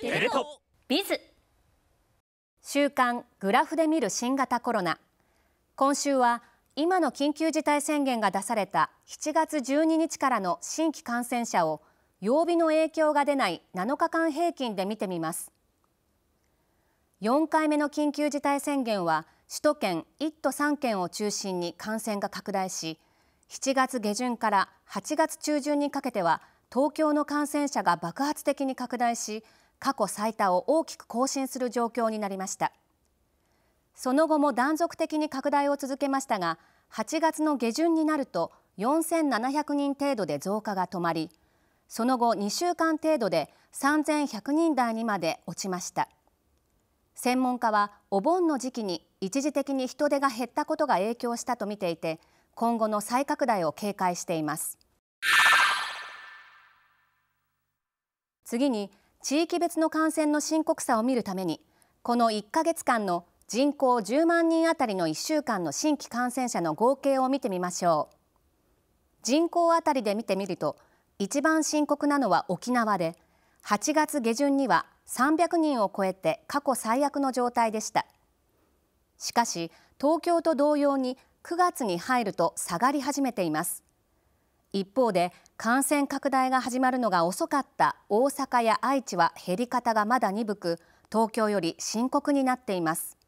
テレトビズ週刊グラフで見る新型コロナ今週は今の緊急事態宣言が出された7月12日からの新規感染者を曜日の影響が出ない7日間平均で見てみます4回目の緊急事態宣言は首都圏1都3県を中心に感染が拡大し7月下旬から8月中旬にかけては東京の感染者が爆発的に拡大し過去最多を大きく更新する状況になりましたその後も断続的に拡大を続けましたが8月の下旬になると4700人程度で増加が止まりその後2週間程度で3100人台にまで落ちました専門家はお盆の時期に一時的に人手が減ったことが影響したとみていて今後の再拡大を警戒しています次に地域別の感染の深刻さを見るためにこの1ヶ月間の人口10万人あたりの1週間の新規感染者の合計を見てみましょう人口あたりで見てみると一番深刻なのは沖縄で8月下旬には300人を超えて過去最悪の状態でしたしかし東京と同様に9月に入ると下がり始めています一方で感染拡大が始まるのが遅かった大阪や愛知は減り方がまだ鈍く東京より深刻になっています